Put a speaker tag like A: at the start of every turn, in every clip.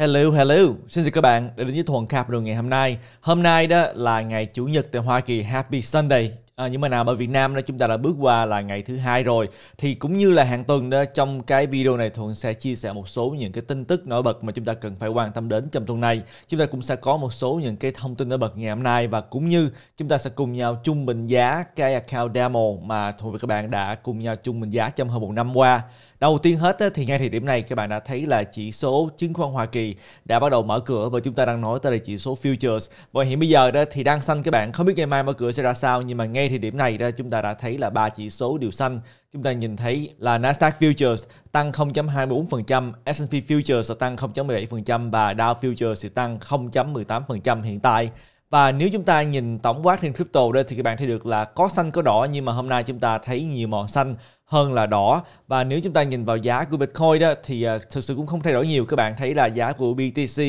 A: Hello, hello. Xin chào các bạn đã đến với Thuần Capital ngày hôm nay. Hôm nay đó là ngày Chủ nhật tại Hoa Kỳ, Happy Sunday. À, nhưng mà nào ở Việt Nam đó chúng ta đã bước qua là ngày thứ hai rồi thì cũng như là hàng tuần đó trong cái video này thuận sẽ chia sẻ một số những cái tin tức nổi bật mà chúng ta cần phải quan tâm đến trong tuần này chúng ta cũng sẽ có một số những cái thông tin nổi bật ngày hôm nay và cũng như chúng ta sẽ cùng nhau chung bình giá cái account demo mà thuận và các bạn đã cùng nhau chung bình giá trong hơn một năm qua Đầu tiên hết thì ngay thời điểm này các bạn đã thấy là chỉ số chứng khoán Hoa Kỳ đã bắt đầu mở cửa và chúng ta đang nói tới là chỉ số futures. Và hiện bây giờ đó thì đang xanh các bạn, không biết ngày mai mở cửa sẽ ra sao nhưng mà ngay thời điểm này đó chúng ta đã thấy là ba chỉ số đều xanh. Chúng ta nhìn thấy là Nasdaq futures tăng 0.24%, S&P futures tăng 0.17% và Dow futures thì tăng 0.18% hiện tại. Và nếu chúng ta nhìn tổng quát trên crypto đây thì các bạn thấy được là có xanh có đỏ nhưng mà hôm nay chúng ta thấy nhiều màu xanh hơn là đỏ và nếu chúng ta nhìn vào giá của Bitcoin đó thì à, thực sự cũng không thay đổi nhiều các bạn thấy là giá của BTC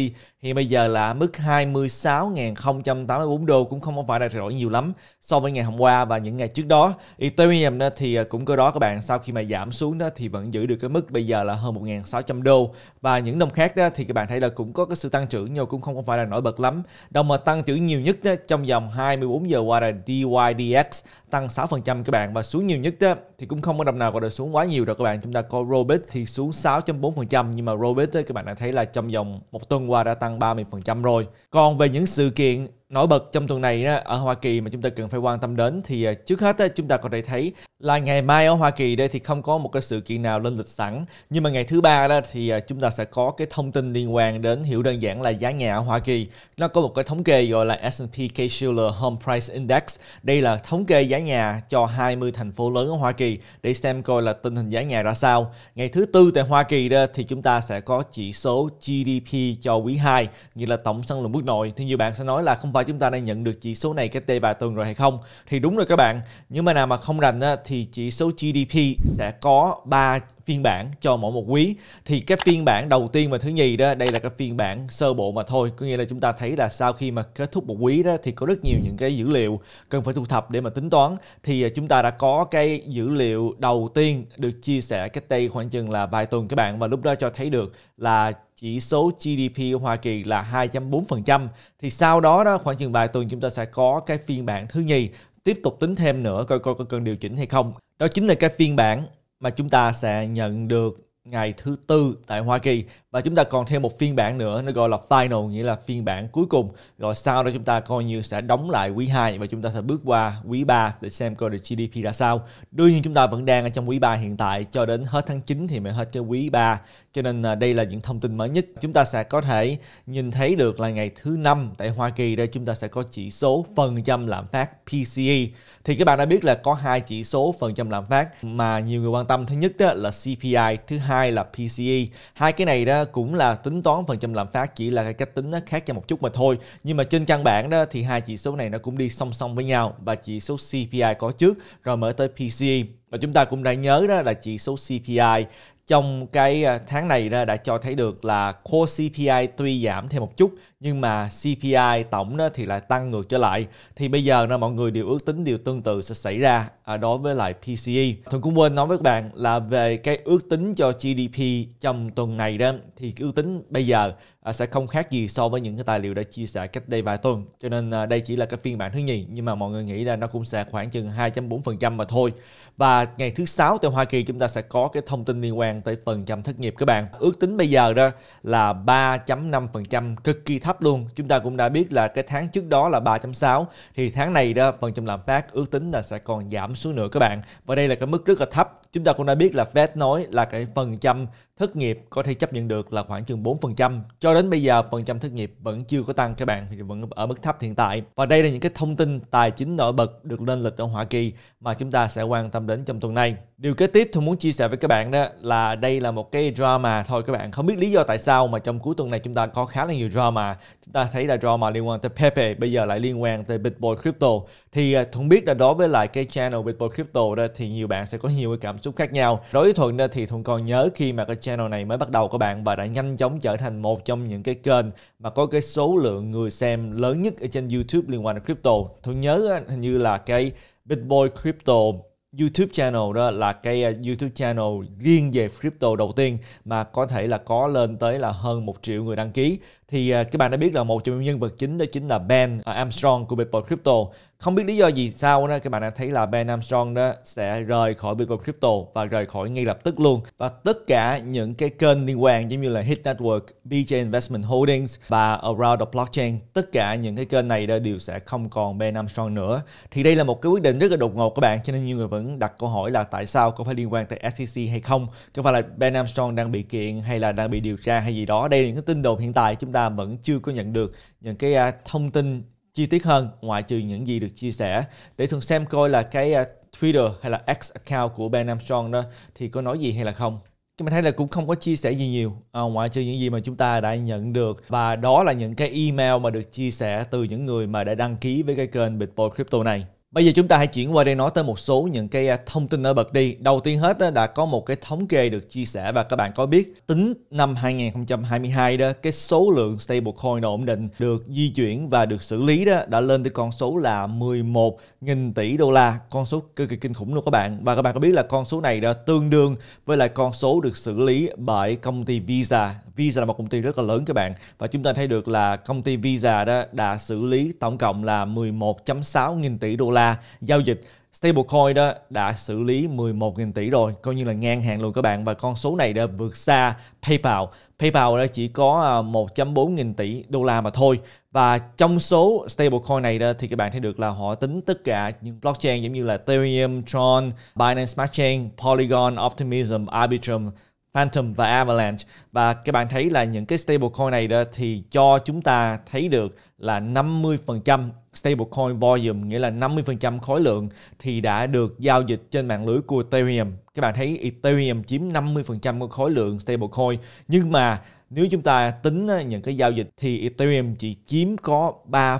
A: hiện bây giờ là mức 26.084 đô cũng không phải là thay đổi nhiều lắm so với ngày hôm qua và những ngày trước đó. Ethereum thì à, cũng cơ đó các bạn sau khi mà giảm xuống đó thì vẫn giữ được cái mức bây giờ là hơn 1.600 đô và những đồng khác đó thì các bạn thấy là cũng có cái sự tăng trưởng nhưng cũng không phải là nổi bật lắm. Đồng mà tăng trưởng nhiều nhất đó, trong vòng 24 giờ qua là DYDX tăng 6% các bạn và xuống nhiều nhất đó, thì cũng không có đồng nào gọi là xuống quá nhiều đâu các bạn. Chúng ta có Robit thì xuống 6.4% nhưng mà Robit đó, các bạn đã thấy là trong vòng một tuần qua đã tăng tăng 30% rồi. Còn về những sự kiện nổi bật trong tuần này ở Hoa Kỳ mà chúng ta cần phải quan tâm đến thì à, trước hết chúng ta có thể thấy là ngày mai ở Hoa Kỳ đây thì không có một cái sự kiện nào lên lịch sẵn nhưng mà ngày thứ ba đó thì à, chúng ta sẽ có cái thông tin liên quan đến hiểu đơn giản là giá nhà ở Hoa Kỳ nó có một cái thống kê gọi là S&P Case-Shiller Home Price Index đây là thống kê giá nhà cho 20 thành phố lớn ở Hoa Kỳ để xem coi là tình hình giá nhà ra sao ngày thứ tư tại Hoa Kỳ đó thì chúng ta sẽ có chỉ số GDP cho quý 2 như là tổng sản lượng quốc nội thì nhiều bạn sẽ nói là không và chúng ta đang nhận được chỉ số này cách đây 3 tuần rồi hay không thì đúng rồi các bạn nhưng mà nào mà không rành á, thì chỉ số GDP sẽ có 3 phiên bản cho mỗi một quý thì cái phiên bản đầu tiên và thứ nhì đó đây là cái phiên bản sơ bộ mà thôi có nghĩa là chúng ta thấy là sau khi mà kết thúc một quý đó thì có rất nhiều những cái dữ liệu cần phải thu thập để mà tính toán thì à, chúng ta đã có cái dữ liệu đầu tiên được chia sẻ cách đây khoảng chừng là vài tuần các bạn và lúc đó cho thấy được là chỉ số GDP Hoa Kỳ là 2.4%. Thì sau đó đó khoảng chừng vài tuần chúng ta sẽ có cái phiên bản thứ nhì tiếp tục tính thêm nữa coi coi có cần điều chỉnh hay không. Đó chính là cái phiên bản mà chúng ta sẽ nhận được ngày thứ tư tại Hoa Kỳ và chúng ta còn thêm một phiên bản nữa nó gọi là final nghĩa là phiên bản cuối cùng rồi sau đó chúng ta coi như sẽ đóng lại quý 2 và chúng ta sẽ bước qua quý 3 để xem coi được GDP ra sao đương nhiên chúng ta vẫn đang ở trong quý 3 hiện tại cho đến hết tháng 9 thì mới hết cái quý 3 cho nên à, đây là những thông tin mới nhất. Chúng ta sẽ có thể nhìn thấy được là ngày thứ năm tại Hoa Kỳ đây chúng ta sẽ có chỉ số phần trăm lạm phát PCE. Thì các bạn đã biết là có hai chỉ số phần trăm lạm phát mà nhiều người quan tâm. Thứ nhất đó là CPI, thứ hai là PCE. Hai cái này đó cũng là tính toán phần trăm lạm phát chỉ là cái cách tính khác nhau một chút mà thôi. Nhưng mà trên căn bản đó thì hai chỉ số này nó cũng đi song song với nhau và chỉ số CPI có trước rồi mới tới PCE và chúng ta cũng đã nhớ đó là chỉ số CPI trong cái ờ, tháng này đã cho thấy được là core CPI tuy giảm thêm một chút nhưng mà CPI tổng thì lại tăng ngược trở lại thì bây giờ mọi người đều ước tính điều tương tự sẽ xảy ra à, đối với lại PCE. Thường cũng quên nói với các bạn là về cái ước tính cho GDP trong tuần này đó thì cái ước tính bây giờ à, sẽ không khác gì so với những cái tài liệu đã chia sẻ cách đây vài tuần. Cho nên à, đây chỉ là cái phiên bản thứ nhì nhưng mà mọi người nghĩ là nó cũng sẽ khoảng chừng 2.4% mà thôi. Và ngày thứ sáu tại Hoa Kỳ chúng ta sẽ có cái thông tin liên quan tới phần trăm thất nghiệp các bạn. Ước tính bây giờ đó là 3.5% cực kỳ thấp luôn. Chúng ta cũng đã biết là cái tháng trước đó là 3.6 thì tháng này đó phần trăm lạm phát ước tính là sẽ còn giảm xuống nữa các bạn và đây là cái mức rất là thấp chúng ta cũng đã biết là Fed nói là cái phần trăm thất nghiệp có thể chấp nhận được là khoảng chừng 4%. Cho đến bây giờ phần trăm thất nghiệp vẫn chưa có tăng các bạn, thì vẫn ở mức thấp hiện tại. Và đây là những cái thông tin tài chính nổi bật được lên lịch ở Hoa Kỳ mà chúng ta sẽ quan tâm đến trong tuần này. Điều kế tiếp tôi muốn chia sẻ với các bạn đó là đây là một cái drama thôi các bạn. Không biết lý do tại sao mà trong cuối tuần này chúng ta có khá là nhiều drama. Chúng ta thấy là drama liên quan tới Pepe, bây giờ lại liên quan tới Bitcoin Crypto. Thì không à, biết là đối với lại cái channel Bitcoin Crypto đó thì nhiều bạn sẽ có nhiều cái cảm cảm xúc khác nhau đối với thuận thì thuận còn nhớ khi mà cái channel này mới bắt đầu các bạn và đã nhanh chóng trở thành một trong những cái kênh mà có cái số lượng người xem lớn nhất ở trên youtube liên quan đến crypto thuận nhớ hình như là cái bitboy crypto YouTube channel đó là cái à, YouTube channel riêng về crypto đầu tiên mà có thể là có lên tới là hơn một triệu người đăng ký thì à, các bạn đã biết là một trong những nhân vật chính đó chính là Ben à, Armstrong của Bitcoin Crypto. Không biết lý do gì sao đó, các bạn đã thấy là Ben Armstrong đó sẽ rời khỏi Bitcoin Crypto và rời khỏi ngay lập tức luôn. Và tất cả những cái kênh liên quan giống như là Hit Network, BJ Investment Holdings và Around the Blockchain, tất cả những cái kênh này đó đều sẽ không còn Ben Armstrong nữa. Thì đây là một cái quyết định rất là đột ngột các bạn, cho nên nhiều người vẫn đặt câu hỏi là tại sao có phải liên quan tới SEC hay không? Có phải là Ben Armstrong đang bị kiện hay là đang bị điều tra hay gì đó? Đây là những cái tin đồn hiện tại chúng ta ta vẫn chưa có nhận được những cái à, thông tin chi tiết hơn ngoại trừ những gì được chia sẻ để thường xem coi là cái à, Twitter hay là X account của Ben Armstrong đó thì có nói gì hay là không chúng mình thấy là cũng không có chia sẻ gì nhiều à, ngoại trừ những gì mà chúng ta đã nhận được và đó là những cái email mà được chia sẻ từ những người mà đã đăng ký với cái kênh Bitboy Crypto này Bây giờ chúng ta hãy chuyển qua đây nói tới một số những cái à, thông tin nổi bật đi. Đầu tiên hết đã có một cái thống kê được chia sẻ và các bạn có biết tính năm 2022 đó cái số lượng stablecoin ổn định được di chuyển và được xử lý đó đã lên tới con số là 11.000 tỷ đô la, con số cực kỳ kinh khủng luôn các bạn. Và các bạn có biết là con số này đã tương đương với lại con số được xử lý bởi công ty Visa Visa là một công ty rất là lớn các bạn và chúng ta thấy được là công ty Visa đó đã xử lý tổng cộng là 11.6 nghìn tỷ đô la giao dịch stablecoin đó đã xử lý 11.000 tỷ rồi, coi như là ngang hàng luôn các bạn và con số này đã vượt xa PayPal. PayPal đã chỉ có 1.4.000 à, tỷ đô la mà thôi. Và trong số stablecoin này đó thì các bạn thấy được là họ tính tất cả những blockchain giống như là Ethereum, Tron, Binance Smart Chain, Polygon, Optimism, Arbitrum Phantom và Avalanche và các bạn thấy là những cái stablecoin này đó thì cho chúng ta thấy được là 50% stablecoin volume nghĩa là 50% khối lượng thì đã được giao dịch trên mạng lưới của Ethereum. Các bạn thấy Ethereum chiếm 50% của khối lượng stablecoin nhưng mà nếu chúng ta tính ờ, những cái giao dịch thì Ethereum chỉ chiếm có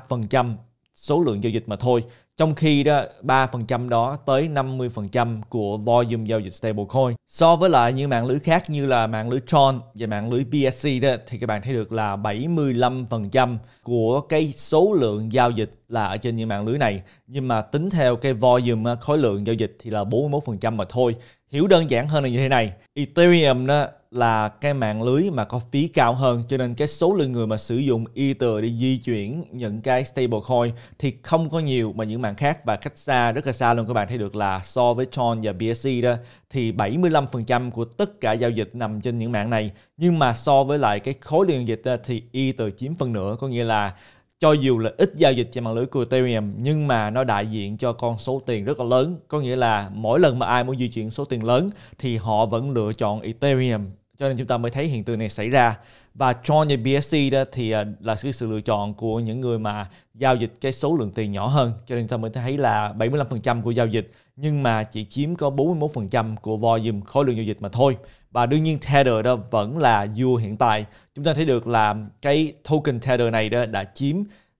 A: 3% số lượng giao dịch mà thôi trong khi đó 3% đó tới 50% của volume giao dịch stablecoin. So với lại những mạng lưới khác như là mạng lưới Tron và mạng lưới BSC đó thì các bạn thấy được là 75% của cái số lượng giao dịch là ở trên những mạng lưới này. Nhưng mà tính theo cái volume khối lượng giao dịch thì là 41% mà thôi. Hiểu đơn giản hơn là như thế này. Ethereum đó là cái mạng lưới mà có phí cao hơn cho nên cái số lượng người mà sử dụng Ether để di chuyển những cái stablecoin thì không có nhiều mà những mạng khác và cách xa rất là xa luôn các bạn thấy được là so với Tron và BSC đó thì 75% của tất cả giao dịch nằm trên những mạng này nhưng mà so với lại cái khối lượng dịch thì Ether chiếm phần nửa có nghĩa là cho dù là ít giao dịch trên mạng lưới của Ethereum nhưng mà nó đại diện cho con số tiền rất là lớn có nghĩa là mỗi lần mà ai muốn di chuyển số tiền lớn thì họ vẫn lựa chọn Ethereum cho nên chúng ta mới thấy hiện tượng này xảy ra và Tron như BSC đó thì à, là cái sự lựa chọn của những người mà giao dịch cái số lượng tiền nhỏ hơn cho nên chúng ta mới thấy là 75% của giao dịch nhưng mà chỉ chiếm có 41% của volume khối lượng giao dịch mà thôi và đương nhiên Tether đó vẫn là vua hiện tại. Chúng ta thấy được là cái token Tether này đó đã chiếm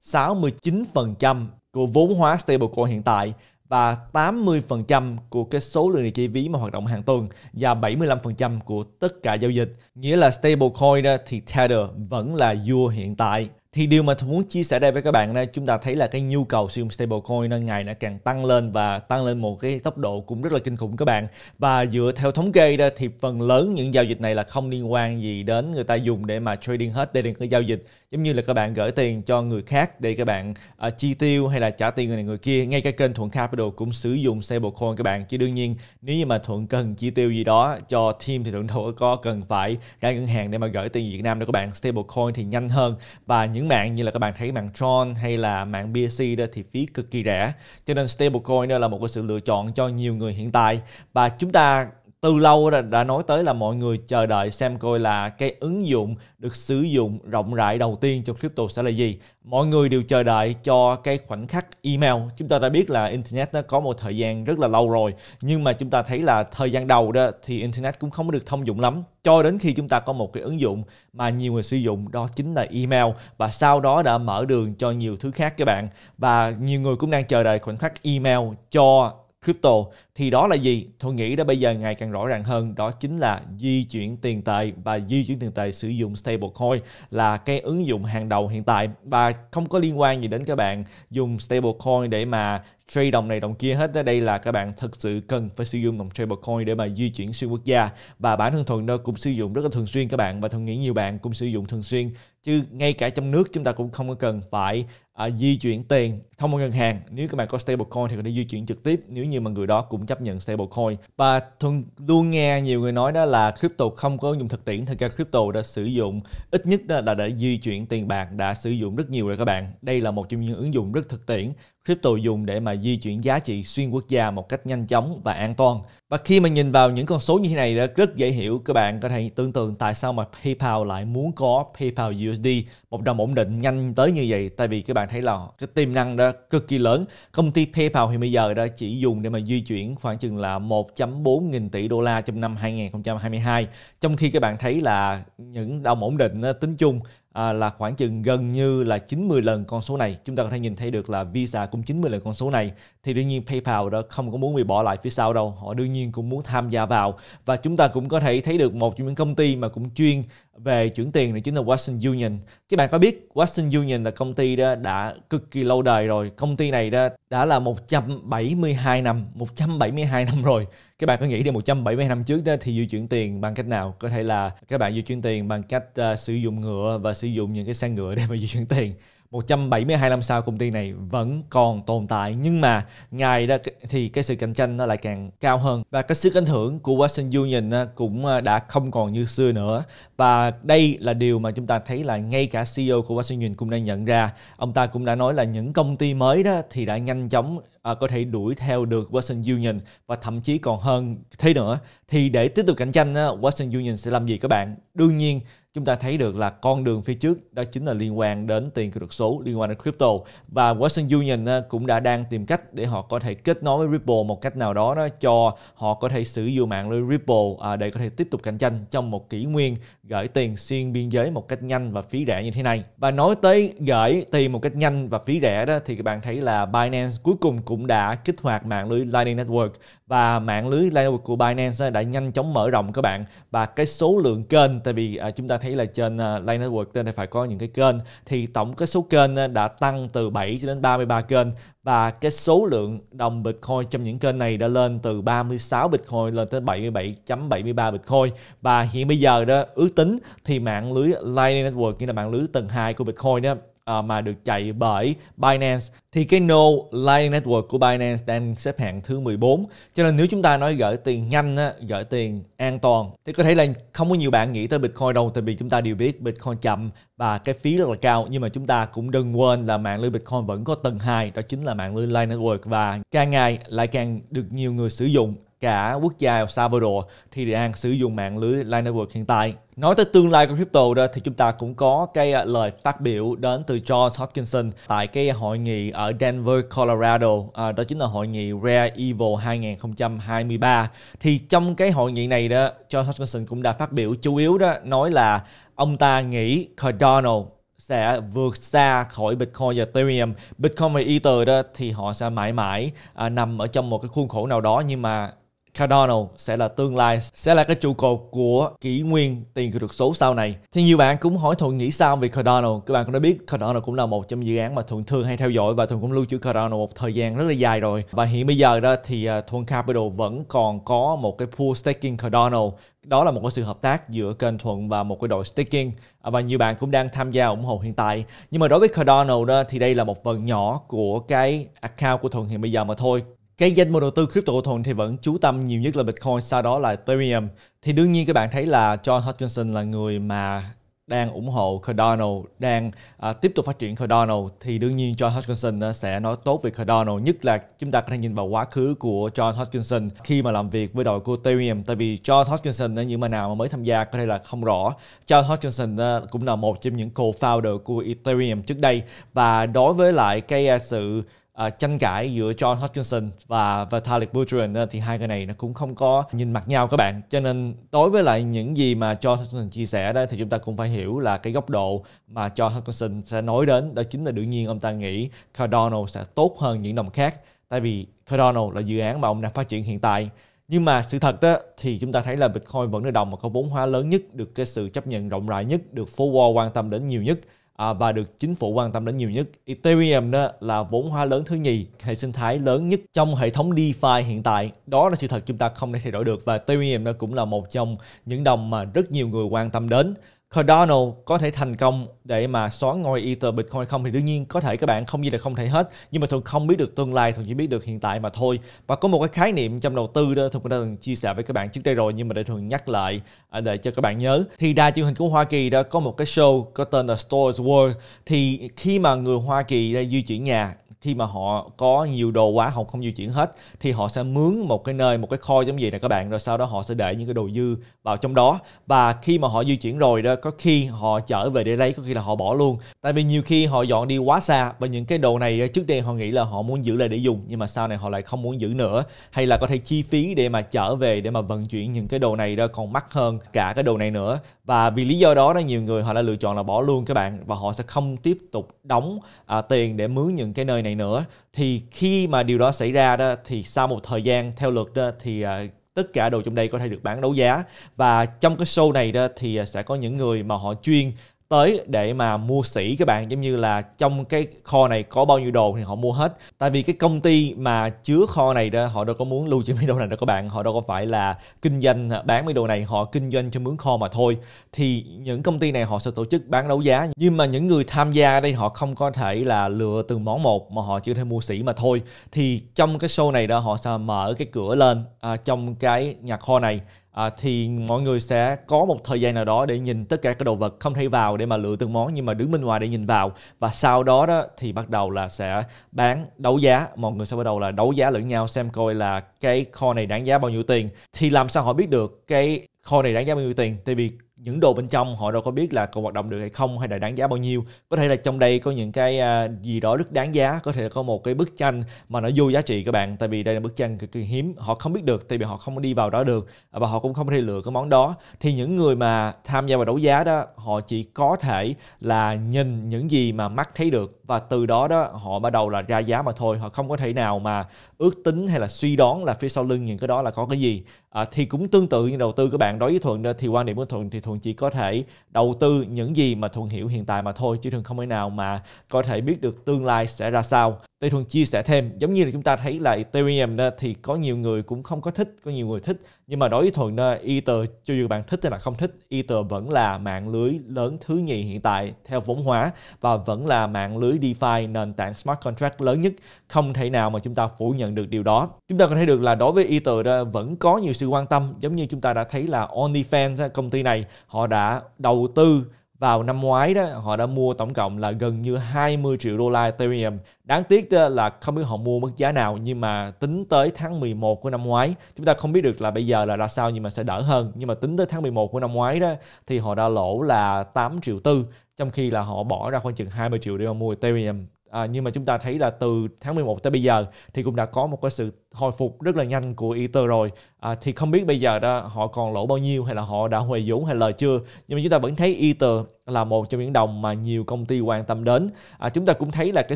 A: 69% của vốn hóa stablecoin hiện tại và 80% của cái số lượng địa chỉ ví mà hoạt động hàng tuần và 75% của tất cả giao dịch. Nghĩa là stablecoin đó thì Tether vẫn là vua hiện tại thì điều mà tôi muốn chia sẻ đây với các bạn là chúng ta thấy là cái nhu cầu sử dụng stablecoin nó ngày nó càng tăng lên và tăng lên một cái tốc độ cũng rất là kinh khủng các bạn và dựa theo thống kê đó thì phần lớn những giao dịch này là không liên quan gì đến người ta dùng để mà trading hết để đừng có giao dịch giống như là các bạn gửi tiền cho người khác để các bạn uh, chi tiêu hay là trả tiền người này người kia ngay cả kênh thuận capital cũng sử dụng stablecoin các bạn chứ đương nhiên nếu như mà thuận cần chi tiêu gì đó cho team thì thuận đâu có cần phải ra ngân hàng để mà gửi tiền việt nam để các bạn stablecoin thì nhanh hơn và những những mạng như là các bạn thấy mạng Tron hay là mạng BSC đó thì phí cực kỳ rẻ. Cho nên stablecoin đó là một cái sự lựa chọn cho nhiều người hiện tại và chúng ta từ lâu đã, đã nói tới là mọi người chờ đợi xem coi là cái ứng dụng được sử dụng rộng rãi đầu tiên cho crypto sẽ là gì. Mọi người đều chờ đợi cho cái khoảnh khắc email. Chúng ta đã biết là internet nó có một thời gian rất là lâu rồi, nhưng mà chúng ta thấy là thời gian đầu đó thì internet cũng không được thông dụng lắm. Cho đến khi chúng ta có một cái ứng dụng mà nhiều người sử dụng đó chính là email và sau đó đã mở đường cho nhiều thứ khác các bạn. Và nhiều người cũng đang chờ đợi khoảnh khắc email cho crypto thì đó là gì? Tôi nghĩ đã bây giờ ngày càng rõ ràng hơn đó chính là di chuyển tiền tệ và di chuyển tiền tệ sử dụng stablecoin là cái ứng dụng hàng đầu hiện tại và không có liên quan gì đến các bạn dùng stablecoin để mà trade đồng này đồng kia hết ở đây là các bạn thực sự cần phải sử dụng đồng stablecoin để mà di chuyển xuyên quốc gia và bản thân thuần nó cũng sử dụng rất là thường xuyên các bạn và tôi nghĩ nhiều bạn cũng sử dụng thường xuyên chứ ngay cả trong nước chúng ta cũng không có cần phải à, di chuyển tiền thông qua ngân hàng nếu các bạn có stablecoin thì có thể di chuyển trực tiếp nếu như mà người đó cũng chấp nhận stablecoin và thường luôn nghe nhiều người nói đó là crypto không có dùng thực tiễn thực ra crypto đã sử dụng ít nhất là đã di chuyển tiền bạc đã sử dụng rất nhiều rồi các bạn đây là một trong những ứng dụng rất thực tiễn crypto dùng để mà di chuyển giá trị xuyên quốc gia một cách nhanh chóng và an toàn. Và khi mà nhìn vào những con số như thế này đã rất dễ hiểu các bạn có thể tưởng tượng tại sao mà PayPal lại muốn có PayPal USD một đồng ổn định nhanh tới như vậy tại vì các bạn thấy là cái tiềm năng đó cực kỳ lớn. Công ty PayPal hiện bây giờ đã chỉ dùng để mà di chuyển khoảng chừng là 1.4 nghìn tỷ đô la trong năm 2022 trong khi các bạn thấy là những đồng ổn định tính chung à, là khoảng chừng gần như là 90 lần con số này. Chúng ta có thể nhìn thấy được là Visa cũng 90 lần con số này. Thì đương nhiên PayPal đó không có muốn bị bỏ lại phía sau đâu. Họ đương nhiên cũng muốn tham gia vào. Và chúng ta cũng có thể thấy được một trong những công ty mà cũng chuyên về chuyển tiền này chính là Western Union. Các bạn có biết Western Union là công ty đó đã cực kỳ lâu đời rồi. Công ty này đó đã là 172 năm, 172 năm rồi. Các bạn có nghĩ đi 172 năm trước đó thì di chuyển tiền bằng cách nào? Có thể là các bạn di chuyển tiền bằng cách uh, sử dụng ngựa và sử dụng những cái xe ngựa để mà di chuyển tiền 172 năm sau công ty này vẫn còn tồn tại nhưng mà ngày đó thì cái sự cạnh tranh nó lại càng cao hơn và cái sức ảnh hưởng của Western Union cũng à, đã không còn như xưa nữa và đây là điều mà chúng ta thấy là ngay cả CEO của Western Union cũng đã nhận ra ông ta cũng đã nói là những công ty mới đó thì đã nhanh chóng à, có thể đuổi theo được Western Union và thậm chí còn hơn thế nữa thì để tiếp tục cạnh tranh Western Union sẽ làm gì các bạn đương nhiên chúng ta thấy được là con đường phía trước đó chính là liên quan đến tiền kỹ thuật số, liên quan đến crypto. Và Western Union ờ, cũng đã đang tìm cách để họ có thể kết nối với Ripple một cách nào đó, đó cho họ có thể sử dụng mạng lưới Ripple ờ, để có thể tiếp tục cạnh tranh trong một kỷ nguyên gửi tiền xuyên biên giới một cách nhanh và phí rẻ như thế này. Và nói tới gửi tiền một cách nhanh và phí rẻ đó thì các bạn thấy là Binance cuối cùng cũng đã kích hoạt mạng lưới Lightning Network và mạng lưới layer của Binance đã nhanh chóng mở rộng các bạn và cái số lượng kênh tại vì à, chúng ta thấy là trên à, Line Network trên phải có những cái kênh thì tổng cái số kênh đã tăng từ 7 cho đến 33 kênh và cái số lượng đồng Bitcoin trong những kênh này đã lên từ 36 Bitcoin lên tới 77.73 Bitcoin và hiện bây giờ đó ước tính thì mạng lưới Lightning Network như là mạng lưới tầng 2 của Bitcoin đó Ờ, mà được chạy bởi Binance thì cái No Lightning Network của Binance đang xếp hạng thứ 14 cho nên nếu chúng ta nói gửi tiền nhanh á, gửi tiền an toàn thì có thể là không có nhiều bạn nghĩ tới Bitcoin đâu tại vì chúng ta đều biết Bitcoin chậm và cái phí rất là cao nhưng mà chúng ta cũng đừng quên là mạng lưới Bitcoin vẫn có tầng 2 đó chính là mạng lưới Lightning Network và càng ngày lại càng được nhiều người sử dụng cả quốc gia El Salvador thì đang sử dụng mạng lưới Line Network hiện tại. Nói tới tương lai của crypto đó thì chúng ta cũng có cái à, lời phát biểu đến từ John Hodgkinson tại cái hội nghị ở Denver, Colorado, à, đó chính là hội nghị Rare Evil 2023. Thì trong cái hội nghị này đó, John Hodgkinson cũng đã phát biểu chủ yếu đó nói là ông ta nghĩ Cardano sẽ vượt xa khỏi Bitcoin và Ethereum. Bitcoin và Ether đó thì họ sẽ mãi mãi à, nằm ở trong một cái khuôn khổ nào đó nhưng mà Cardano sẽ là tương lai, sẽ là cái trụ cột của kỷ nguyên tiền kỹ thuật số sau này. Thì nhiều bạn cũng hỏi Thuận nghĩ sao về Cardano. Các bạn cũng đã biết Cardano cũng là một trong dự án mà Thuận thường hay theo dõi và Thuận cũng lưu trữ Cardano một thời gian rất là dài rồi. Và hiện bây giờ đó thì à, Thuận Capital vẫn còn có một cái pool staking Cardano đó là một cái sự hợp tác giữa kênh thuận và một cái đội staking à, và nhiều bạn cũng đang tham gia ủng hộ hiện tại nhưng mà đối với Cardano đó thì đây là một phần nhỏ của cái account của thuận hiện bây giờ mà thôi cái danh mục đầu tư crypto thuần thì vẫn chú tâm nhiều nhất là Bitcoin, sau đó là Ethereum. Thì đương nhiên các bạn thấy là John Hodgkinson là người mà đang ủng hộ Cardano, đang à, tiếp tục phát triển Cardano thì đương nhiên John Hodgkinson à, sẽ nói tốt về Cardano nhất là chúng ta có thể nhìn vào quá khứ của John Hodgkinson khi mà làm việc với đội của Ethereum tại vì John Hodgkinson à, những mà nào mà mới tham gia có thể là không rõ John Hodgkinson à, cũng là một trong những co-founder của Ethereum trước đây và đối với lại cái sự uh, tranh cãi giữa John Hutchinson và và Talik Buterin thì hai người này nó cũng không có nhìn mặt nhau các bạn cho nên đối với lại những gì mà John Hutchinson chia sẻ đó thì chúng ta cũng phải hiểu là cái góc độ mà John Hutchinson sẽ nói đến đó chính là đương nhiên ông ta nghĩ Cardano sẽ tốt hơn những đồng khác tại vì Cardano là dự án mà ông đang phát triển hiện tại nhưng mà sự thật đó thì chúng ta thấy là Bitcoin vẫn là đồng mà có vốn hóa lớn nhất, được cái sự chấp nhận rộng rãi nhất, được phố Wall quan tâm đến nhiều nhất à, và được chính phủ quan tâm đến nhiều nhất. Ethereum đó là vốn hóa lớn thứ nhì, hệ sinh thái lớn nhất trong hệ thống DeFi hiện tại. Đó là sự thật chúng ta không thể thay đổi được và Ethereum đó cũng là một trong những đồng mà rất nhiều người quan tâm đến. Cardano có thể thành công để mà xóa ngôi Ether Bitcoin không thì đương nhiên có thể các bạn không gì là không thể hết nhưng mà thường không biết được tương lai thường chỉ biết được hiện tại mà thôi và có một cái khái niệm trong đầu tư đó thường đã từng chia sẻ với các bạn trước đây rồi nhưng mà để thường nhắc lại à, để cho các bạn nhớ thì đài truyền hình của Hoa Kỳ đã có một cái show có tên là Stores World thì khi mà người Hoa Kỳ đã di chuyển nhà khi mà họ có nhiều đồ quá họ không di chuyển hết thì họ sẽ mướn một cái nơi một cái kho giống gì nè các bạn rồi sau đó họ sẽ để những cái đồ dư vào trong đó và khi mà họ di chuyển rồi đó có khi họ chở về để lấy có khi là họ bỏ luôn tại vì nhiều khi họ dọn đi quá xa và những cái đồ này ờ, trước đây họ nghĩ là họ muốn giữ lại để dùng nhưng mà sau này họ lại không muốn giữ nữa hay là có thể chi phí để mà chở về để mà vận chuyển những cái đồ này đó còn mắc hơn cả cái đồ này nữa và vì lý do đó đó nhiều người họ đã lựa chọn là bỏ luôn các bạn và họ sẽ không tiếp tục đóng à, tiền để mướn những cái nơi này này nữa thì khi mà điều đó xảy ra đó thì sau một thời gian theo luật đó thì à, tất cả đồ trong đây có thể được bán đấu giá và trong cái show này đó thì à, sẽ có những người mà họ chuyên tới để mà mua sỉ các bạn giống như là trong cái kho này có bao nhiêu đồ thì họ mua hết tại vì cái công ty mà chứa kho này đó họ đâu có muốn lưu trữ mấy đồ này đâu các bạn họ đâu có phải là kinh doanh bán mấy đồ này họ kinh doanh cho mướn kho mà thôi thì những công ty này họ sẽ tổ chức bán đấu giá nhưng mà những người tham gia đây họ không có thể là lựa từng món một mà họ chỉ có thể mua sỉ mà thôi thì trong cái show này đó họ sẽ mở cái cửa lên à, trong cái nhà kho này à, thì mọi người sẽ có một thời gian nào đó để nhìn tất cả các đồ vật không thể vào để mà lựa từng món nhưng mà đứng bên ngoài để nhìn vào và sau đó đó thì bắt đầu là sẽ bán đấu giá mọi người sẽ bắt đầu là đấu giá lẫn nhau xem coi là cái kho này đáng giá bao nhiêu tiền thì làm sao họ biết được cái kho này đáng giá bao nhiêu tiền tại vì những đồ bên trong họ đâu có biết là còn hoạt động được hay không hay là đáng giá bao nhiêu có thể là trong đây có những cái à, gì đó rất đáng giá có thể là có một cái bức tranh mà nó vô giá trị các bạn tại vì đây là bức tranh cực kỳ hiếm họ không biết được tại vì họ không đi vào đó được à, và họ cũng không thể lựa cái món đó thì những người mà tham gia vào đấu giá đó họ chỉ có thể là nhìn những gì mà mắt thấy được và từ đó đó họ bắt đầu là ra giá mà thôi họ không có thể nào mà ước tính hay là suy đoán là phía sau lưng những cái đó là có cái gì à, thì cũng tương tự như đầu tư các bạn đối với thuận thì quan điểm của thuận thì thuận chỉ có thể đầu tư những gì mà thuận hiểu hiện tại mà thôi chứ thường không thể nào mà có thể biết được tương lai sẽ ra sao Tây Thuần chia sẻ thêm, giống như là chúng ta thấy là Ethereum thì có nhiều người cũng không có thích, có nhiều người thích. Nhưng mà đối với Thuần, Ether cho dù bạn thích hay là không thích, Ether vẫn là mạng lưới lớn thứ nhì hiện tại theo vốn hóa và vẫn là mạng lưới DeFi nền tảng smart contract lớn nhất. Không thể nào mà chúng ta phủ nhận được điều đó. Chúng ta có thể được là đối với Ether đó, vẫn có nhiều sự quan tâm, giống như chúng ta đã thấy là OnlyFans, công ty này, họ đã đầu tư vào năm ngoái đó họ đã mua tổng cộng là gần như 20 triệu đô la Ethereum. Đáng tiếc là không biết họ mua mức giá nào nhưng mà tính tới tháng 11 của năm ngoái chúng ta không biết được là bây giờ là ra sao nhưng mà sẽ đỡ hơn. Nhưng mà tính tới tháng 11 của năm ngoái đó thì họ đã lỗ là 8 triệu tư trong khi là họ bỏ ra khoảng chừng 20 triệu để mà mua Ethereum À, nhưng mà chúng ta thấy là từ tháng 11 tới bây giờ thì cũng đã có một cái sự hồi phục rất là nhanh của Ether rồi à, thì không biết bây giờ đó họ còn lỗ bao nhiêu hay là họ đã hồi vốn hay lời chưa nhưng mà chúng ta vẫn thấy Ether là một trong những đồng mà nhiều công ty quan tâm đến à, chúng ta cũng thấy là cái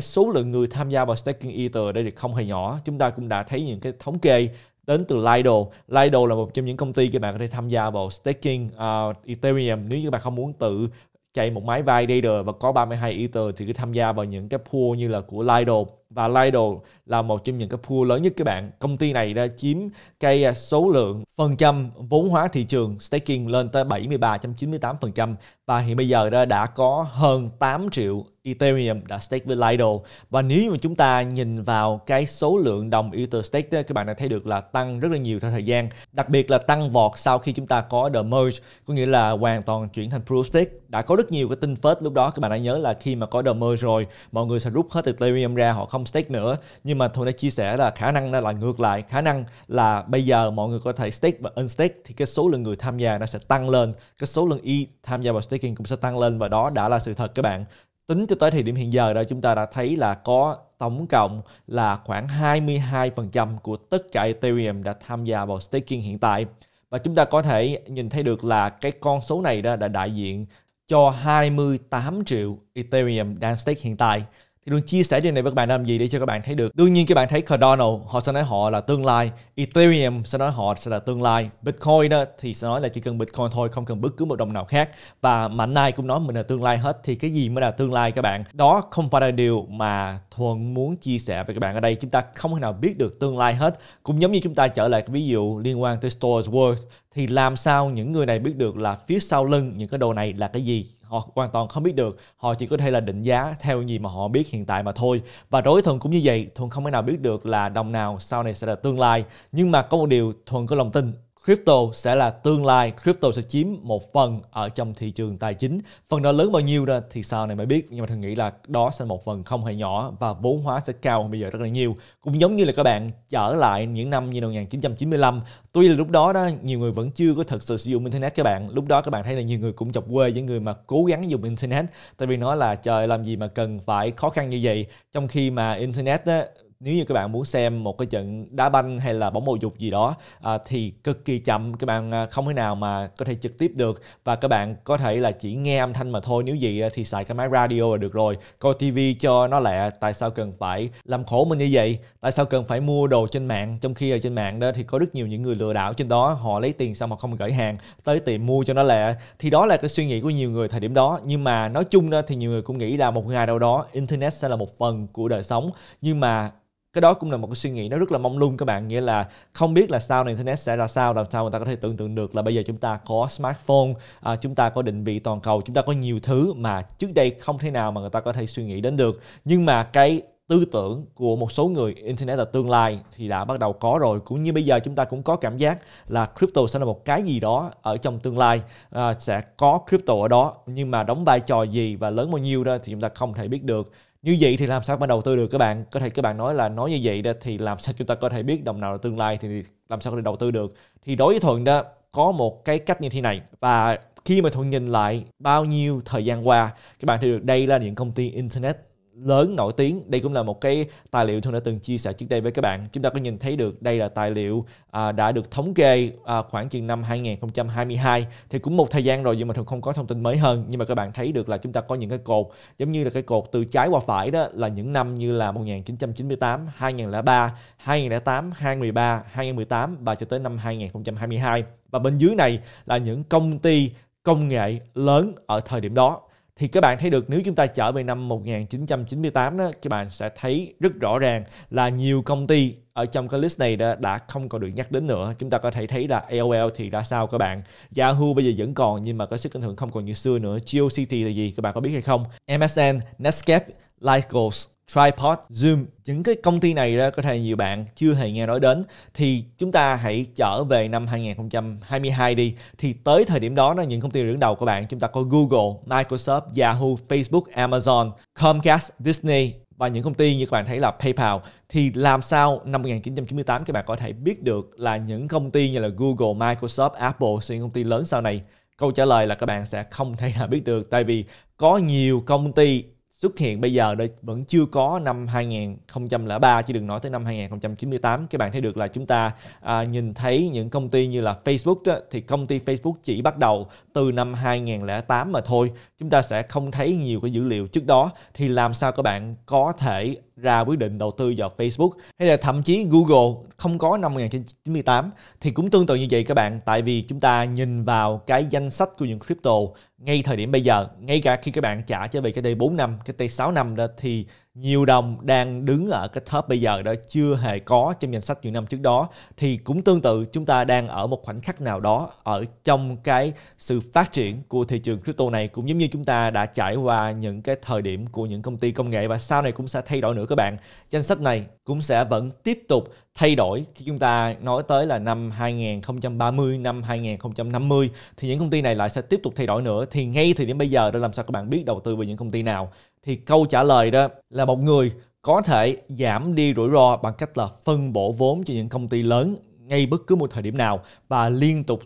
A: số lượng người tham gia vào staking Ether đây thì không hề nhỏ chúng ta cũng đã thấy những cái thống kê đến từ Lido. Lido là một trong những công ty các bạn có thể tham gia vào staking uh, Ethereum nếu như các bạn không muốn tự chạy một máy vai Dader và có 32 Ether thì cứ tham gia vào những cái pool như là của Lido và Lido là một trong những cái pool lớn nhất các bạn. Công ty này đã chiếm cái à, số lượng phần trăm vốn hóa thị trường staking lên tới 73.98% và hiện bây giờ đã có hơn 8 triệu Ethereum đã stake với Lido và nếu mà chúng ta nhìn vào cái số lượng đồng Ether stake các bạn đã thấy được là tăng rất là nhiều theo thời gian đặc biệt là tăng vọt sau khi chúng ta có the merge có nghĩa là hoàn toàn chuyển thành proof stake đã có rất nhiều cái tin phết lúc đó các bạn đã nhớ là khi mà có the merge rồi mọi người sẽ rút hết Ethereum ra họ không stake nữa nhưng mà tôi đã chia sẻ là khả năng là ngược lại khả năng là bây giờ mọi người có thể stake và unstake thì cái số lượng người tham gia nó sẽ tăng lên cái số lượng e tham gia vào staking cũng sẽ tăng lên và đó đã là sự thật các bạn tính cho tới thời điểm hiện giờ đó chúng ta đã thấy là có tổng cộng là khoảng 22% của tất cả Ethereum đã tham gia vào staking hiện tại và chúng ta có thể nhìn thấy được là cái con số này đó đã đại diện cho 28 triệu Ethereum đang stake hiện tại thì luôn chia sẻ điều này với các bạn làm gì để cho các bạn thấy được đương nhiên các bạn thấy Cardano họ sẽ nói họ là tương lai Ethereum sẽ nói họ sẽ là tương lai Bitcoin đó thì sẽ nói là chỉ cần Bitcoin thôi không cần bất cứ một đồng nào khác và mạnh nay cũng nói mình là tương lai hết thì cái gì mới là tương lai các bạn đó không phải là điều mà Thuận muốn chia sẻ với các bạn ở đây chúng ta không thể nào biết được tương lai hết cũng giống như chúng ta trở lại cái ví dụ liên quan tới Stores World thì làm sao những người này biết được là phía sau lưng những cái đồ này là cái gì họ hoàn toàn không biết được họ chỉ có thể là định giá theo gì mà họ biết hiện tại mà thôi và đối với thuận cũng như vậy thuận không thể nào biết được là đồng nào sau này sẽ là tương lai nhưng mà có một điều thuận có lòng tin crypto sẽ là tương lai, crypto sẽ chiếm một phần ở trong thị trường tài chính. Phần đó lớn bao nhiêu đó thì sau này mới biết, nhưng mà thường nghĩ là đó sẽ một phần không hề nhỏ và vốn hóa sẽ cao hơn bây giờ rất là nhiều. Cũng giống như là các bạn trở lại những năm như năm 1995, tuy là lúc đó đó nhiều người vẫn chưa có thực sự sử dụng internet các bạn, lúc đó các bạn thấy là nhiều người cũng chọc quê với người mà cố gắng dùng internet, tại vì nói là trời làm gì mà cần phải khó khăn như vậy, trong khi mà internet đó, nếu như các bạn muốn xem một cái trận đá banh hay là bóng bầu dục gì đó à, thì cực kỳ chậm các bạn à, không thể nào mà có thể trực tiếp được và các bạn có thể là chỉ nghe âm thanh mà thôi nếu gì à, thì xài cái máy radio là được rồi coi TV cho nó lẹ tại sao cần phải làm khổ mình như vậy tại sao cần phải mua đồ trên mạng trong khi ở trên mạng đó thì có rất nhiều những người lừa đảo trên đó họ lấy tiền xong mà không gửi hàng tới tiệm mua cho nó lẹ thì đó là cái suy nghĩ của nhiều người thời điểm đó nhưng mà nói chung đó thì nhiều người cũng nghĩ là một ngày đâu đó internet sẽ là một phần của đời sống nhưng mà cái đó cũng là một cái suy nghĩ nó rất là mong lung các bạn nghĩa là không biết là sau này internet sẽ ra sao làm sao người ta có thể tưởng tượng được là bây giờ chúng ta có smartphone à, chúng ta có định vị toàn cầu chúng ta có nhiều thứ mà trước đây không thể nào mà người ta có thể suy nghĩ đến được nhưng mà cái tư tưởng của một số người internet là tương lai thì đã bắt đầu có rồi cũng như bây giờ chúng ta cũng có cảm giác là crypto sẽ là một cái gì đó ở trong tương lai à, sẽ có crypto ở đó nhưng mà đóng vai trò gì và lớn bao nhiêu đó thì chúng ta không thể biết được như vậy thì làm sao mà đầu tư được các bạn có thể các bạn nói là nói như vậy đó thì làm sao chúng ta có thể biết đồng nào là tương lai thì làm sao có thể đầu tư được thì đối với thuận đó có một cái cách như thế này và khi mà thuận nhìn lại bao nhiêu thời gian qua các bạn thấy được đây là những công ty internet lớn nổi tiếng đây cũng là một cái tài liệu tôi đã từng chia sẻ trước đây với các bạn chúng ta có nhìn thấy được đây là tài liệu à, đã được thống kê à, khoảng chừng năm 2022 thì cũng một thời gian rồi nhưng mà thường không có thông tin mới hơn nhưng mà các bạn thấy được là chúng ta có những cái cột giống như là cái cột từ trái qua phải đó là những năm như là 1998 2003 2008 2013 2018 và cho tới năm 2022 và bên dưới này là những công ty công nghệ lớn ở thời điểm đó thì các bạn thấy được nếu chúng ta trở về năm 1998 đó các bạn sẽ thấy rất rõ ràng là nhiều công ty ở trong cái list này đã, đã không còn được nhắc đến nữa chúng ta có thể thấy là AOL thì đã sao các bạn Yahoo bây giờ vẫn còn nhưng mà có sức ảnh hưởng không còn như xưa nữa GeoCity là gì các bạn có biết hay không MSN Netscape Lycos Tripod, Zoom, những cái công ty này đó có thể nhiều bạn chưa hề nghe nói đến thì chúng ta hãy trở về năm 2022 đi thì tới thời điểm đó là những công ty đứng đầu của bạn chúng ta có Google, Microsoft, Yahoo, Facebook, Amazon, Comcast, Disney và những công ty như các bạn thấy là PayPal thì làm sao năm 1998 các bạn có thể biết được là những công ty như là Google, Microsoft, Apple sẽ những công ty lớn sau này Câu trả lời là các bạn sẽ không thể nào biết được tại vì có nhiều công ty xuất hiện bây giờ đây vẫn chưa có năm 2003 chứ đừng nói tới năm 2098 các bạn thấy được là chúng ta à, nhìn thấy những công ty như là Facebook đó, thì công ty Facebook chỉ bắt đầu từ năm 2008 mà thôi chúng ta sẽ không thấy nhiều cái dữ liệu trước đó thì làm sao các bạn có thể ra quyết định đầu tư vào Facebook hay là thậm chí Google không có năm 1998 thì cũng tương tự như vậy các bạn tại vì chúng ta nhìn vào cái danh sách của những crypto ngay thời điểm bây giờ ngay cả khi các bạn trả trở về cái T4 năm cái T6 năm đó thì nhiều đồng đang đứng ở cái top bây giờ đó chưa hề có trong danh sách những năm trước đó thì cũng tương tự chúng ta đang ở một khoảnh khắc nào đó ở trong cái sự phát triển của thị trường crypto này cũng giống như chúng ta đã trải qua những cái thời điểm của những công ty công nghệ và sau này cũng sẽ thay đổi nữa các bạn danh sách này cũng sẽ vẫn tiếp tục thay đổi khi chúng ta nói tới là năm 2030, năm 2050 thì những công ty này lại sẽ tiếp tục thay đổi nữa thì ngay thời điểm bây giờ để làm sao các bạn biết đầu tư vào những công ty nào thì câu trả lời đó là một người có thể giảm đi rủi ro bằng cách là phân bổ vốn cho những công ty lớn ngay bất cứ một thời điểm nào và liên tục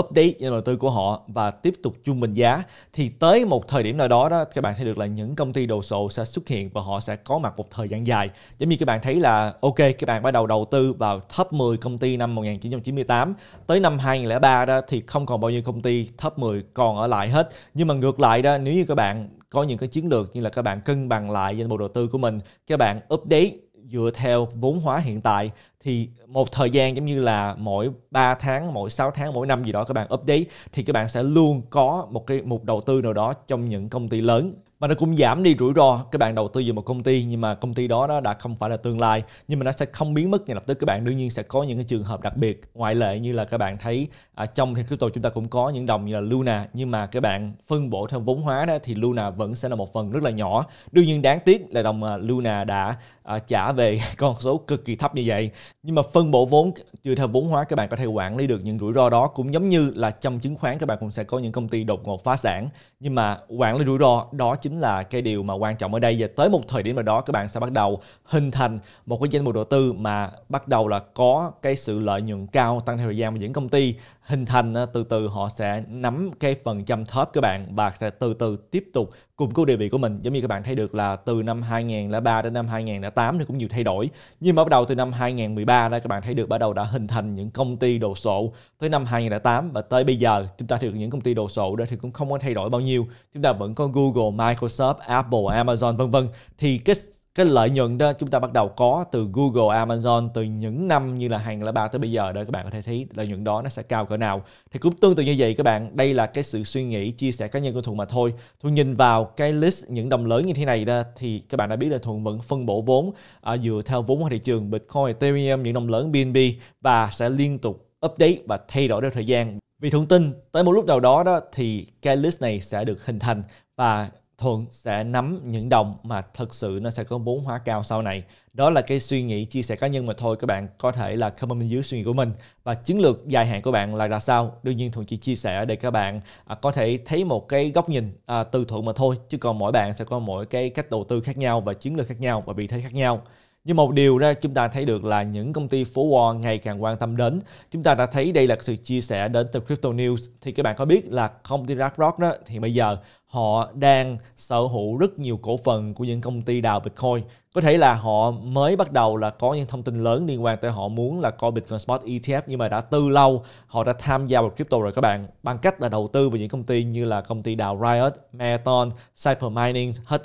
A: update nhà đầu tư của họ và tiếp tục trung bình giá thì tới một thời điểm nào đó đó các bạn thấy được là những công ty đồ sộ sẽ xuất hiện và họ sẽ có mặt một thời gian dài giống như các bạn thấy là ok các bạn bắt đầu đầu tư vào top 10 công ty năm 1998 tới năm 2003 đó thì không còn bao nhiêu công ty top 10 còn ở lại hết nhưng mà ngược lại đó nếu như các bạn có những cái chiến lược như là các bạn cân bằng lại danh mục đầu tư của mình các bạn update dựa theo vốn hóa hiện tại thì một thời gian giống như là mỗi 3 tháng, mỗi 6 tháng, mỗi năm gì đó các bạn update thì các bạn sẽ luôn có một cái mục đầu tư nào đó trong những công ty lớn mà nó cũng giảm đi rủi ro các bạn đầu tư vào một công ty nhưng mà công ty đó nó đã không phải là tương lai nhưng mà nó sẽ không biến mất ngay lập tức các bạn đương nhiên sẽ có những cái trường hợp đặc biệt ngoại lệ như là các bạn thấy à, trong thì crypto chúng ta cũng có những đồng như là Luna nhưng mà các bạn phân bổ theo vốn hóa đó thì Luna vẫn sẽ là một phần rất là nhỏ đương nhiên đáng tiếc là đồng à, Luna đã à, trả về con số cực kỳ thấp như vậy nhưng mà phân bổ vốn chưa theo vốn hóa các bạn có thể quản lý được những rủi ro đó cũng giống như là trong chứng khoán các bạn cũng sẽ có những công ty đột ngột phá sản nhưng mà quản lý rủi ro đó chính là cái điều mà quan trọng ở đây và tới một thời điểm nào đó các bạn sẽ bắt đầu hình thành một cái danh mục đầu tư mà bắt đầu là có cái sự lợi nhuận cao tăng theo thời gian và những công ty hình thành từ từ họ sẽ nắm cái phần trăm top các bạn và sẽ từ từ tiếp tục củng cố địa vị của mình giống như các bạn thấy được là từ năm 2003 đến năm 2008 2008 thì cũng nhiều thay đổi nhưng mà bắt đầu từ năm 2013 đó các bạn thấy được bắt đầu đã hình thành những công ty đồ sộ tới năm 2008 và tới bây giờ chúng ta được những công ty đồ sộ đó thì cũng không có thay đổi bao nhiêu chúng ta vẫn có Google, Microsoft, Apple, Amazon vân vân thì cái cái lợi nhuận đó chúng ta bắt đầu có từ Google, Amazon từ những năm như là 2003 tới bây giờ đó các bạn có thể thấy lợi nhuận đó nó sẽ cao cỡ nào. Thì cũng tương tự như vậy các bạn, đây là cái sự suy nghĩ chia sẻ cá nhân của Thuận mà thôi. Thuận nhìn vào cái list những đồng lớn như thế này đó thì các bạn đã biết là Thuận vẫn phân bổ vốn à, dựa theo vốn hóa thị trường Bitcoin, Ethereum, những đồng lớn BNB và sẽ liên tục update và thay đổi theo thời gian. Vì Thuận tin tới một lúc nào đó đó thì cái list này sẽ được hình thành và Thuận sẽ nắm những đồng mà thực sự nó sẽ có vốn hóa cao sau này. Đó là cái suy nghĩ chia sẻ cá nhân mà thôi các bạn có thể là comment bên dưới suy nghĩ của mình và chiến lược dài hạn của bạn là ra sao. Đương nhiên Thuận chỉ chia sẻ để các bạn à, có thể thấy một cái góc nhìn à, từ Thuận mà thôi chứ còn mỗi bạn sẽ có mỗi cái cách đầu tư khác nhau và chiến lược khác nhau và vị thế khác nhau. Nhưng một điều ra chúng ta thấy được là những công ty phố Wall ngày càng quan tâm đến. Chúng ta đã thấy đây là sự chia sẻ đến từ Crypto News. Thì các bạn có biết là công ty BlackRock đó thì bây giờ họ đang sở hữu rất nhiều cổ phần của những công ty đào Bitcoin. Có thể là họ mới bắt đầu là có những thông tin lớn liên quan tới họ muốn là coi Bitcoin Spot ETF nhưng mà đã từ lâu họ đã tham gia vào crypto rồi các bạn bằng cách là đầu tư vào những công ty như là công ty đào Riot, Marathon, Cyber Mining, HA,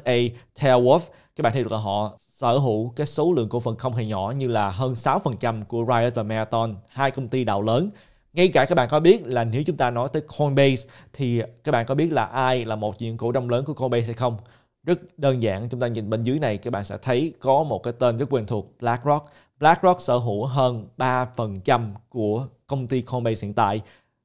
A: Tailwolf. Các bạn thấy được là họ sở hữu cái số lượng cổ phần không hề nhỏ như là hơn 6% của Riot và Marathon, hai công ty đào lớn ngay cả các bạn có biết là nếu chúng ta nói tới Coinbase thì các bạn có biết là ai là một những cổ đông lớn của Coinbase hay không? Rất đơn giản, chúng ta nhìn bên dưới này các bạn sẽ thấy có một cái tên rất quen thuộc BlackRock. BlackRock sở hữu hơn 3% của công ty Coinbase hiện tại.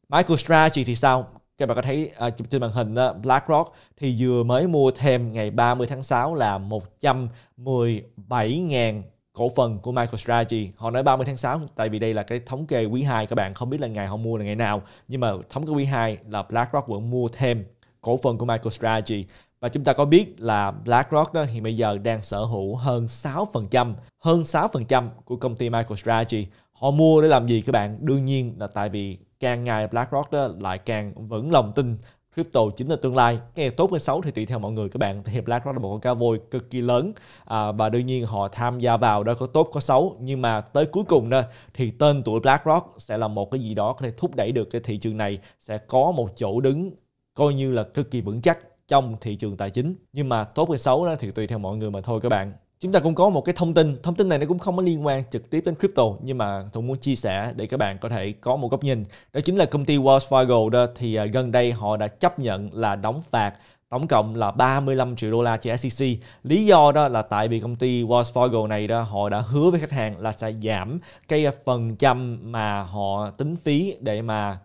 A: MicroStrategy thì sao? Các bạn có thấy à, trên màn hình đó, BlackRock thì vừa mới mua thêm ngày 30 tháng 6 là 117.000 cổ phần của MicroStrategy. Họ nói 30 tháng 6 tại vì đây là cái thống kê quý 2 các bạn không biết là ngày họ mua là ngày nào, nhưng mà thống kê quý 2 là BlackRock vẫn mua thêm cổ phần của MicroStrategy và chúng ta có biết là BlackRock đó thì bây giờ đang sở hữu hơn 6%, hơn 6% của công ty MicroStrategy. Họ mua để làm gì các bạn? Đương nhiên là tại vì càng ngày BlackRock đó lại càng vững lòng tin crypto chính là tương lai nghe tốt hay xấu thì tùy theo mọi người các bạn thì BlackRock là một con cá voi cực kỳ lớn à, và đương nhiên họ tham gia vào đó có tốt có xấu nhưng mà tới cuối cùng đó thì tên tuổi BlackRock sẽ là một cái gì đó có thể thúc đẩy được cái thị trường này sẽ có một chỗ đứng coi như là cực kỳ vững chắc trong thị trường tài chính nhưng mà tốt hay xấu đó thì tùy theo mọi người mà thôi các bạn chúng ta cũng có một cái thông tin thông tin này nó cũng không có liên quan trực tiếp đến crypto nhưng mà tôi muốn chia sẻ để các bạn có thể có một góc nhìn đó chính là công ty Wells Fargo đó thì à, gần đây họ đã chấp nhận là đóng phạt tổng cộng là 35 triệu đô la cho SEC. Lý do đó là tại vì công ty Wells Fargo này đó họ đã hứa với khách hàng là sẽ giảm cái phần trăm mà họ tính phí để mà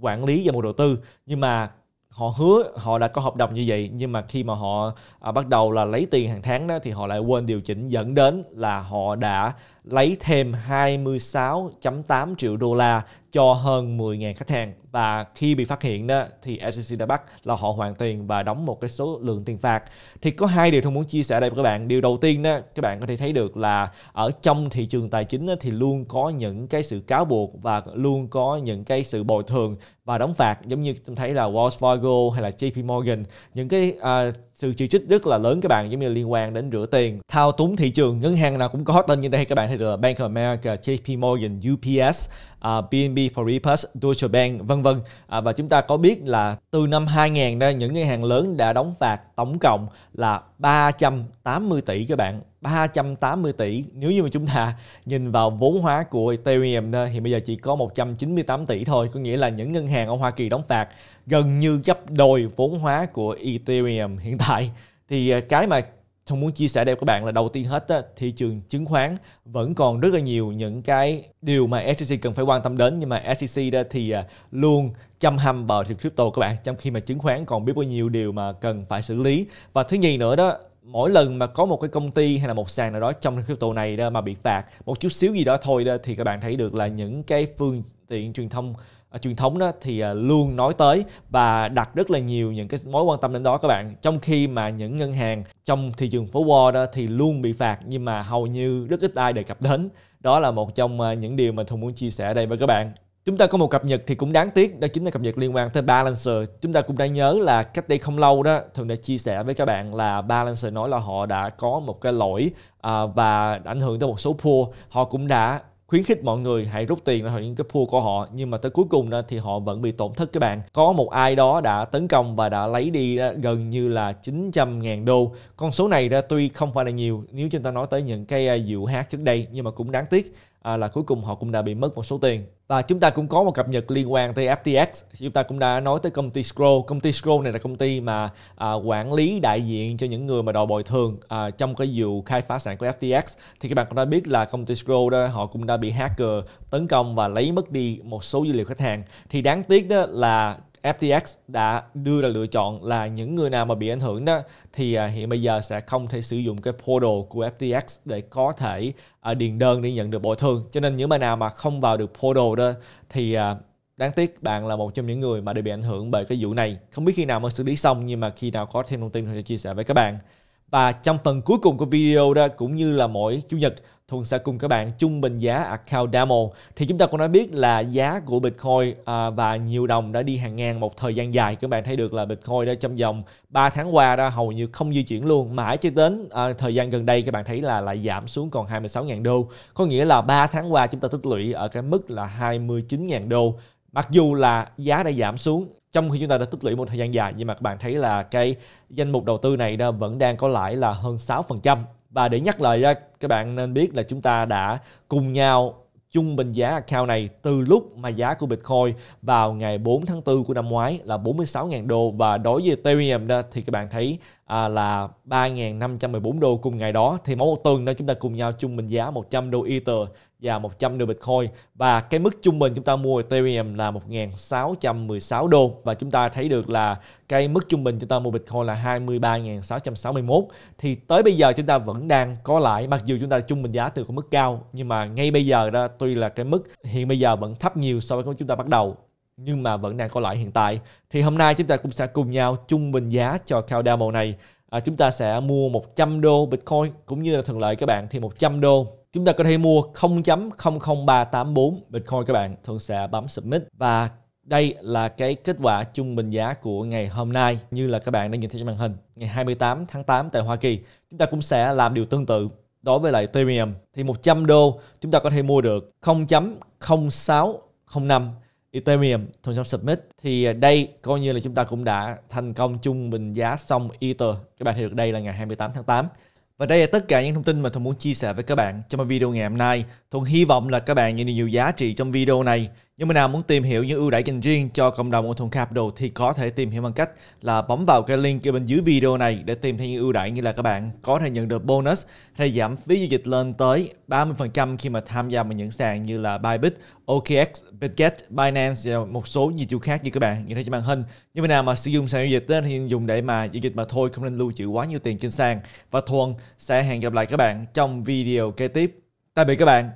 A: quản lý và mua đầu tư nhưng mà họ hứa họ đã có hợp đồng như vậy nhưng mà khi mà họ à, bắt đầu là lấy tiền hàng tháng đó thì họ lại quên điều chỉnh dẫn đến là họ đã lấy thêm 26.8 triệu đô la cho hơn 10.000 khách hàng và khi bị phát hiện đó thì SEC đã bắt là họ hoàn tiền và đóng một cái số lượng tiền phạt thì có hai điều tôi muốn chia sẻ đây với các bạn điều đầu tiên đó các bạn có thể thấy được là ở trong thị trường tài chính đó, thì luôn có những cái sự cáo buộc và luôn có những cái sự bồi thường và đóng phạt giống như tôi thấy là Wells Fargo hay là JP Morgan những cái uh, sự chỉ trích rất là lớn các bạn giống như liên quan đến rửa tiền thao túng thị trường ngân hàng nào cũng có tên như đây các bạn thấy được Bank of America, JP Morgan, UPS À, BNB for Repos, Deutsche Bank vân vân uh, và chúng ta có biết là từ năm 2000 ra những ngân hàng lớn đã đóng phạt tổng cộng là 380 tỷ các bạn 380 tỷ nếu như mà chúng ta nhìn vào vốn hóa của Ethereum đó, thì bây giờ chỉ có 198 tỷ thôi có nghĩa là những ngân hàng ở Hoa Kỳ đóng phạt gần như gấp đôi vốn hóa của Ethereum hiện tại thì à, cái mà Thông muốn chia sẻ đây với các bạn là đầu tiên hết á, thị trường chứng khoán vẫn còn rất là nhiều những cái điều mà SEC cần phải quan tâm đến nhưng mà SEC đó thì à, luôn chăm hăm vào thị trường crypto các bạn trong khi mà chứng khoán còn biết bao nhiêu điều mà cần phải xử lý và thứ nhì nữa đó mỗi lần mà có một cái công ty hay là một sàn nào đó trong crypto này đó mà bị phạt một chút xíu gì đó thôi đó thì các bạn thấy được là những cái phương tiện truyền thông À, truyền thống đó thì à, luôn nói tới và đặt rất là nhiều những cái mối quan tâm đến đó các bạn trong khi mà những ngân hàng trong thị trường phố Wall đó thì luôn bị phạt nhưng mà hầu như rất ít ai đề cập đến đó là một trong à, những điều mà Thùng muốn chia sẻ đây với các bạn Chúng ta có một cập nhật thì cũng đáng tiếc, đó chính là cập nhật liên quan tới Balancer. Chúng ta cũng đã nhớ là cách đây không lâu đó, Thường đã chia sẻ với các bạn là Balancer nói là họ đã có một cái lỗi và ảnh hưởng tới một số pool. Họ cũng đã khuyến khích mọi người hãy rút tiền ra khỏi những cái pool của họ nhưng mà tới cuối cùng đó thì họ vẫn bị tổn thất các bạn có một ai đó đã tấn công và đã lấy đi gần như là 900.000 đô con số này ra tuy không phải là nhiều nếu chúng ta nói tới những cái vụ à, hát trước đây nhưng mà cũng đáng tiếc à, là cuối cùng họ cũng đã bị mất một số tiền và chúng ta cũng có một cập nhật liên quan tới FTX chúng ta cũng đã nói tới công ty Scroll công ty Scroll này là công ty mà à, quản lý đại diện cho những người mà đòi bồi thường à, trong cái vụ khai phá sản của FTX thì các bạn cũng đã biết là công ty Scroll đó họ cũng đã bị hacker tấn công và lấy mất đi một số dữ liệu khách hàng thì đáng tiếc đó là FTX đã đưa ra lựa chọn là những người nào mà bị ảnh hưởng đó thì à, hiện bây giờ sẽ không thể sử dụng cái portal của FTX để có thể à, điền đơn để nhận được bồi thường. Cho nên những bạn nào mà không vào được portal đó thì à, đáng tiếc bạn là một trong những người mà đã bị ảnh hưởng bởi cái vụ này. Không biết khi nào mới xử lý xong nhưng mà khi nào có thêm thông tin thì chia sẻ với các bạn. Và trong phần cuối cùng của video đó cũng như là mỗi Chủ nhật Thuận sẽ cùng các bạn trung bình giá account demo thì chúng ta cũng đã biết là giá của Bitcoin à, và nhiều đồng đã đi hàng ngàn một thời gian dài các bạn thấy được là Bitcoin đã trong vòng 3 tháng qua đã hầu như không di chuyển luôn mãi cho đến à, thời gian gần đây các bạn thấy là lại giảm xuống còn 26.000 đô có nghĩa là 3 tháng qua chúng ta tích lũy ở cái mức là 29.000 đô mặc dù là giá đã giảm xuống trong khi chúng ta đã tích lũy một thời gian dài nhưng mà các bạn thấy là cái danh mục đầu tư này đó vẫn đang có lãi là hơn 6% và để nhắc lại ra các bạn nên biết là chúng ta đã cùng nhau chung bình giá account này từ lúc mà giá của Bitcoin vào ngày 4 tháng 4 của năm ngoái là 46.000 đô và đối với Ethereum đó thì các bạn thấy à, là 3.514 đô cùng ngày đó thì mỗi một tuần đó chúng ta cùng nhau chung bình giá 100 đô Ether và 100 đô Bitcoin và cái mức trung bình chúng ta mua Ethereum là 1.616 đô và chúng ta thấy được là cái mức trung bình chúng ta mua Bitcoin là 23.661 thì tới bây giờ chúng ta vẫn đang có lãi mặc dù chúng ta trung bình giá từ có mức cao nhưng mà ngay bây giờ đó tuy là cái mức hiện bây giờ vẫn thấp nhiều so với chúng ta bắt đầu nhưng mà vẫn đang có lãi hiện tại thì hôm nay chúng ta cũng sẽ cùng nhau trung bình giá cho Cardano này à, chúng ta sẽ mua 100 đô Bitcoin cũng như là thuận lợi các bạn thì 100 đô Chúng ta có thể mua 0.00384 Bitcoin các bạn. Thường sẽ bấm Submit và đây là cái kết quả trung bình giá của ngày hôm nay như là các bạn đã nhìn thấy trên màn hình ngày 28 tháng 8 tại Hoa Kỳ. Chúng ta cũng sẽ làm điều tương tự đối với lại Ethereum thì 100 đô chúng ta có thể mua được 0.0605 Ethereum thông trong Submit thì đây coi như là chúng ta cũng đã thành công trung bình giá xong Ether. Các bạn thấy được đây là ngày 28 tháng 8. Và đây là tất cả những thông tin mà Thuận muốn chia sẻ với các bạn trong video ngày hôm nay. Thuận hy vọng là các bạn nhận được nhiều giá trị trong video này. Những bạn nào muốn tìm hiểu những ưu đãi dành riêng cho cộng đồng Oton Capital thì có thể tìm hiểu bằng cách là bấm vào cái link ở bên dưới video này để tìm thấy những ưu đãi như là các bạn có thể nhận được bonus hay giảm phí giao dịch lên tới 30% khi mà tham gia vào những sàn như là Bybit, OKX, Bitget, Binance và một số dịch vụ khác như các bạn nhìn thấy trên màn hình. Những bạn nào mà sử dụng sàn giao dịch thì dùng để mà giao dịch mà thôi không nên lưu trữ quá nhiều tiền trên sàn và Thuần sẽ hẹn gặp lại các bạn trong video kế tiếp. Tạm biệt các bạn.